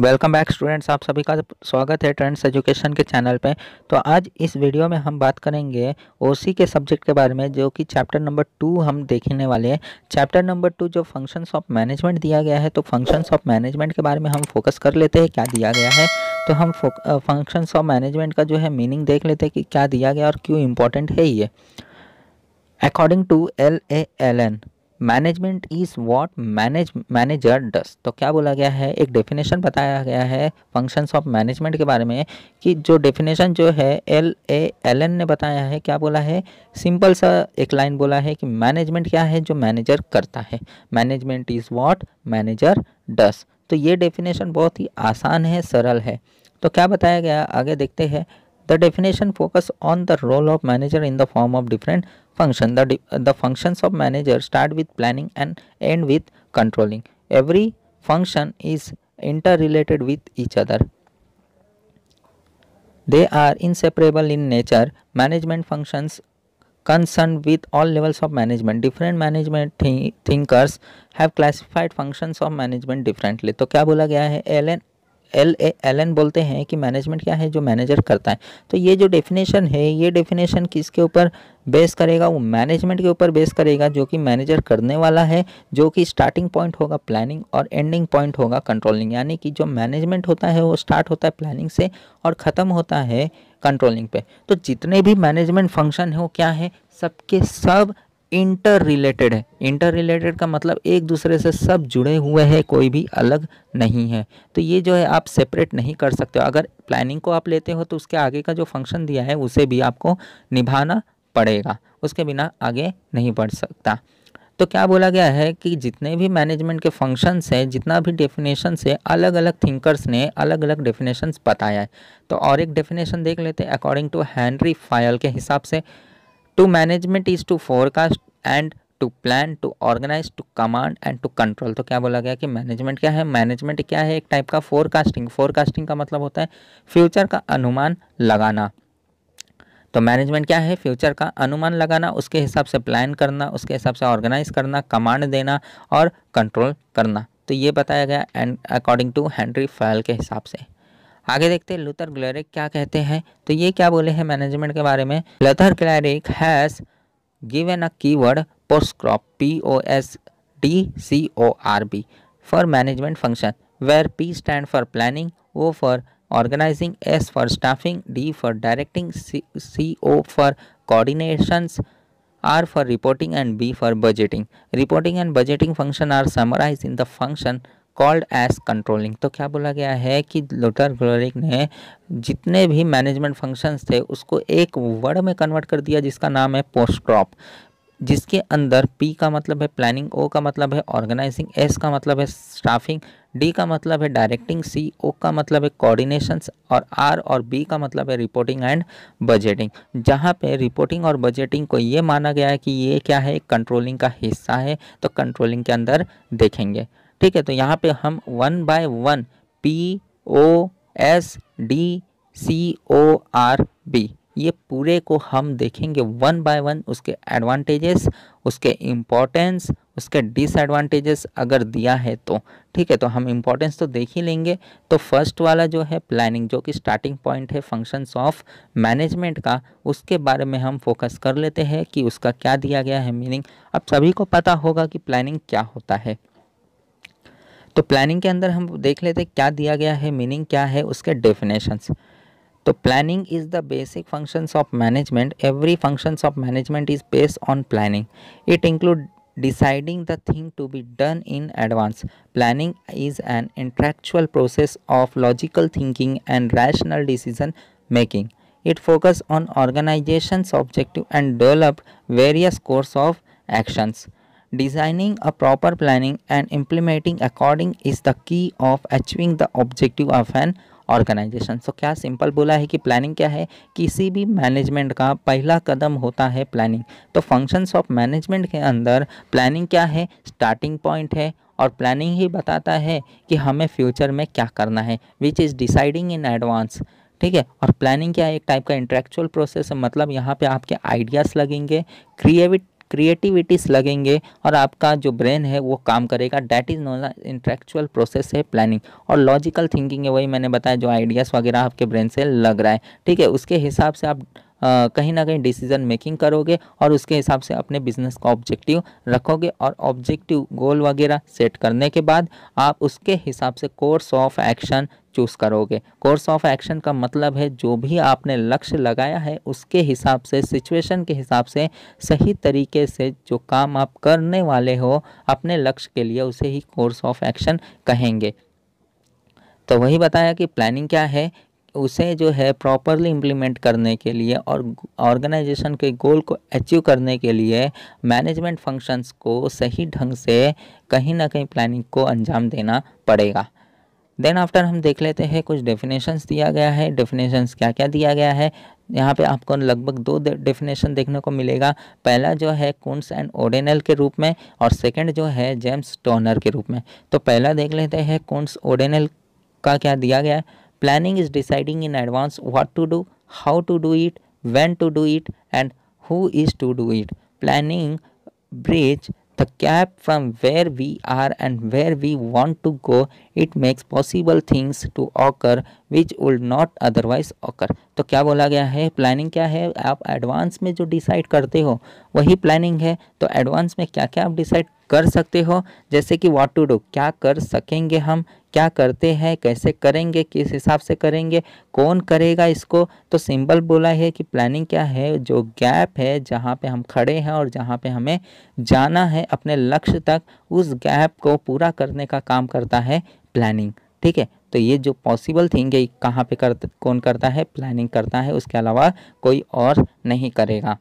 Welcome back students आप सभी का स्वागत है ट्रेंड्स एजुकेशन के चैनल पे तो आज इस वीडियो में हम बात करेंगे ओसी के सब्जेक्ट के बारे में जो कि चैप्टर नंबर टू हम देखने वाले हैं चैप्टर नंबर टू जो फंक्शंस ऑफ मैनेजमेंट दिया गया है तो फंक्शंस ऑफ मैनेजमेंट के बारे में हम फोकस कर लेते हैं क्या दिया गया है तो हम फंक्शंस ऑफ मैनेजमेंट का जो है मीनिंग देख लेते हैं कि क्या दिया गया और क्यों इम्पोर्टेंट है ये according to L A L N management is what manage manager does तो क्या बोला गया है एक डेफिनेशन बताया गया है फंक्शंस ऑफ मैनेजमेंट के बारे में कि जो डेफिनेशन जो है एल ए एल एन ने बताया है क्या बोला है सिंपल सा एक लाइन बोला है कि मैनेजमेंट क्या है जो मैनेजर करता है management is what manager does तो ये डेफिनेशन बहुत ही आसान है सरल है तो क्या बताया गया आगे देखते हैं The definition focus on the role of manager in the form of different function. The, the functions of manager start with planning and end with controlling. Every function is interrelated with each other. They are inseparable in nature. Management functions concerned with all levels of management. Different management thinkers have classified functions of management differently. तो क्या बोला गया है L N L A L N बोलते हैं कि management क्या है जो मैनेजर करता है तो ये जो डेफिनेशन है ये डेफिनेशन किसके ऊपर बेस करेगा वो मैनेजमेंट के ऊपर बेस करेगा जो कि मैनेजर करने वाला है जो कि स्टार्टिंग पॉइंट होगा प्लानिंग और एंडिंग पॉइंट होगा कंट्रोलिंग यानी कि जो मैनेजमेंट होता है वो स्टार्ट होता है प्लानिंग से और ख़त्म होता है कंट्रोलिंग पे तो जितने भी मैनेजमेंट फंक्शन है वो क्या है सबके सब इंटर रिलेटेड है इंटर रिलेटेड का मतलब एक दूसरे से सब जुड़े हुए हैं कोई भी अलग नहीं है तो ये जो है आप सेपरेट नहीं कर सकते हो अगर प्लानिंग को आप लेते हो तो उसके आगे का जो फंक्शन दिया है उसे भी आपको निभाना पड़ेगा उसके बिना आगे नहीं बढ़ सकता तो क्या बोला गया है कि जितने भी मैनेजमेंट के फंक्शंस हैं जितना भी डेफिनेशन है अलग अलग थिंकर्स ने अलग अलग डेफिनेशंस बताया है तो और एक डेफिनेशन देख लेते हैं अकॉर्डिंग टू हैंनरी फायल के हिसाब से to management is to forecast and to plan to organise to command and to control तो क्या बोला गया कि मैनेजमेंट क्या है मैनेजमेंट क्या है एक टाइप का फोरकास्टिंग फोरकास्टिंग का मतलब होता है फ्यूचर का अनुमान लगाना तो मैनेजमेंट क्या है फ्यूचर का अनुमान लगाना उसके हिसाब से प्लान करना उसके हिसाब से ऑर्गेनाइज करना कमांड देना और कंट्रोल करना तो ये बताया गया एंड अकॉर्डिंग टू हेनरी फैल के हिसाब से आगे देखते हैं लूथर ग्लैरिक क्या कहते हैं तो ये क्या बोले हैं मैनेजमेंट के बारे में Luther Gulick has given a keyword POSDCORB P O S D C O R B for management function where P stand for planning O for organising S for staffing D for directing C O for coordination R for reporting and B for budgeting reporting and budgeting function are summarise in the function called as controlling तो क्या बोला गया है कि लोटर ग्लोरिक ने जितने भी management functions थे उसको एक वर्ड में कन्वर्ट कर दिया जिसका नाम है पोस्ट्रॉप जिसके अंदर पी का मतलब है प्लानिंग ओ का मतलब है ऑर्गेनाइजिंग एस का मतलब है स्टाफिंग डी का मतलब है डायरेक्टिंग सी ओ का मतलब है कोऑर्डिनेशन और आर और बी का मतलब है रिपोर्टिंग एंड बजटिंग जहाँ पे रिपोर्टिंग और बजटिंग को ये माना गया है कि ये क्या है कंट्रोलिंग का हिस्सा है तो कंट्रोलिंग के अंदर देखेंगे ठीक है तो यहाँ पे हम one by one P O S D C O R B ये पूरे को हम देखेंगे वन बाय वन उसके एडवांटेजेस उसके इम्पोर्टेंस उसके डिसएडवांटेजेस अगर दिया है तो ठीक है तो हम इम्पोर्टेंस तो देख ही लेंगे तो फर्स्ट वाला जो है प्लानिंग जो कि स्टार्टिंग पॉइंट है फंक्शंस ऑफ मैनेजमेंट का उसके बारे में हम फोकस कर लेते हैं कि उसका क्या दिया गया है मीनिंग अब सभी को पता होगा कि प्लानिंग क्या होता है तो प्लानिंग के अंदर हम देख लेते हैं क्या दिया गया है मीनिंग क्या है उसके डेफिनेशंस तो planning is the basic functions of management every functions of management is based on planning it include deciding the thing to be done in advance planning is an intellectual process of logical thinking and rational decision making it focus on organisation objective and develop various course of actions Designing a proper planning and implementing according is the key of achieving the objective of an organisation so so, क्या simple बोला है कि planning क्या है किसी भी management का पहला कदम होता है प्लानिंग तो फंक्शंस ऑफ मैनेजमेंट के अंदर प्लानिंग क्या है स्टार्टिंग पॉइंट है और प्लानिंग ही बताता है कि हमें फ्यूचर में क्या करना है which is deciding in advance ठीक है और प्लानिंग क्या है एक टाइप का इंटरेक्चुअल प्रोसेस है मतलब यहाँ पे आपके आइडियाज़ लगेंगे क्रिएविट क्रिएटिविटीज़ लगेंगे और आपका जो ब्रेन है वो काम करेगा that is known intellectual process है प्लानिंग और लॉजिकल थिंकिंग है वही मैंने बताया जो आइडियाज़ वगैरह आपके ब्रेन से लग रहा है ठीक है उसके हिसाब से आप कहीं ना कहीं डिसीजन मेकिंग करोगे और उसके हिसाब से अपने बिजनेस का ऑब्जेक्टिव रखोगे और ऑब्जेक्टिव गोल वगैरह सेट करने के बाद आप उसके हिसाब से कोर्स ऑफ एक्शन चूज़ करोगे कोर्स ऑफ एक्शन का मतलब है जो भी आपने लक्ष्य लगाया है उसके हिसाब से सिचुएशन के हिसाब से सही तरीके से जो काम आप करने वाले हो अपने लक्ष्य के लिए उसे ही कोर्स ऑफ एक्शन कहेंगे तो वही बताया कि प्लानिंग क्या है उसे जो है प्रॉपरली इम्प्लीमेंट करने के लिए और ऑर्गेनाइजेशन के गोल को अचीव करने के लिए मैनेजमेंट फंक्शंस को सही ढंग से कहीं ना कहीं प्लानिंग को अंजाम देना पड़ेगा देन आफ्टर हम देख लेते हैं कुछ डेफिनेशंस दिया गया है डेफिनेशंस क्या क्या दिया गया है यहाँ पे आपको लगभग दो डेफिनेशन देखने को मिलेगा पहला जो है कुंस एंड ओडेनल के रूप में और सेकंड जो है जेम्स टोनर के रूप में तो पहला देख लेते हैं कुंस ओडेनल का क्या दिया गया है Planning is deciding in advance what to do, how to do it, when to do it, and who is to do it. Planning bridge the gap from where we are and where we want to go. It makes possible things to occur which will not otherwise occur तो क्या बोला गया है planning क्या है आप advance में जो डिसाइड करते हो वही प्लानिंग है तो एडवांस में क्या क्या आप डिसाइड कर सकते हो जैसे कि वॉट टू डू क्या कर सकेंगे हम क्या करते हैं कैसे करेंगे किस हिसाब से करेंगे कौन करेगा इसको तो सिंबल बोला है कि प्लानिंग क्या है जो गैप है जहाँ पे हम खड़े हैं और जहाँ पे हमें जाना है अपने लक्ष्य तक उस गैप को पूरा करने का काम करता है प्लानिंग ठीक है तो ये जो पॉसिबल थिंग है कहाँ पे कर कौन करता है प्लानिंग करता है उसके अलावा कोई और नहीं करेगा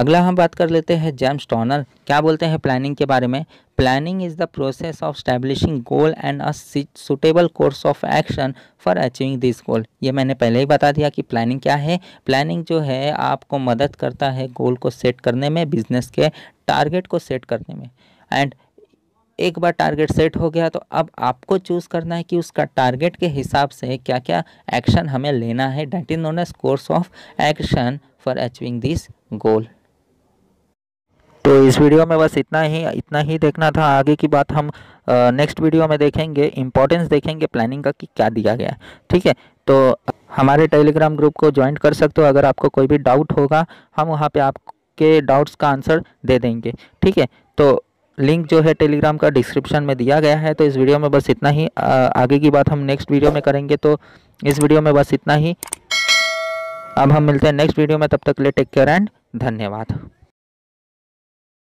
अगला हम बात कर लेते हैं जेम्स टॉनर क्या बोलते हैं प्लानिंग के बारे में planning is the process of establishing goal and a suitable course of action for achieving this goal ये मैंने पहले ही बता दिया कि प्लानिंग क्या है प्लानिंग जो है आपको मदद करता है गोल को सेट करने में बिजनेस के टारगेट को सेट करने में एंड एक बार टारगेट सेट हो गया तो अब आपको चूज़ करना है कि उसका टारगेट के हिसाब से क्या क्या एक्शन हमें लेना है that is known as course of action for achieving this goal तो इस वीडियो में बस इतना ही इतना ही देखना था आगे की बात हम नेक्स्ट वीडियो में देखेंगे इंपॉर्टेंस देखेंगे प्लानिंग का कि क्या दिया गया ठीक है तो हमारे टेलीग्राम ग्रुप को ज्वाइन कर सकते हो अगर आपको कोई भी डाउट होगा हम वहाँ पे आपके डाउट्स का आंसर दे देंगे ठीक है तो लिंक जो है टेलीग्राम का डिस्क्रिप्शन में दिया गया है तो इस वीडियो में बस इतना ही आगे की बात हम नेक्स्ट वीडियो में करेंगे तो इस वीडियो में बस इतना ही अब हम मिलते हैं नेक्स्ट वीडियो में तब तक ले टेक केयर एंड धन्यवाद